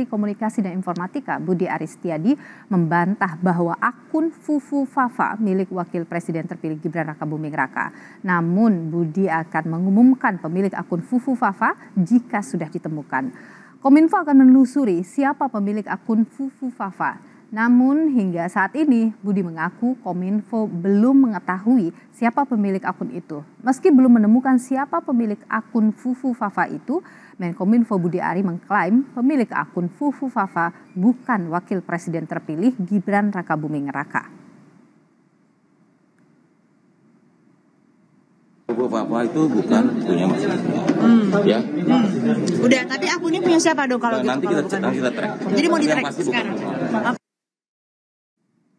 Menteri Komunikasi dan Informatika Budi Aristiadi membantah bahwa akun Fufu Fafa milik Wakil Presiden terpilih Gibran Rakabuming Raka. Namun Budi akan mengumumkan pemilik akun Fufu Fafa jika sudah ditemukan. Kominfo akan menelusuri siapa pemilik akun Fufu Fafa. Namun hingga saat ini Budi mengaku Kominfo belum mengetahui siapa pemilik akun itu. Meski belum menemukan siapa pemilik akun Fufu Fafa itu, Menkominfo Budi Ari mengklaim pemilik akun Fufu Fafa bukan wakil presiden terpilih Gibran Rakabuming Raka. Fufu Fafa itu bukan punya Mas hmm. Ya. Hmm. Udah, tapi akunnya punya siapa dong kalau nah, gitu? Nanti kita, bukan. nanti kita track. Jadi mau di track sekarang.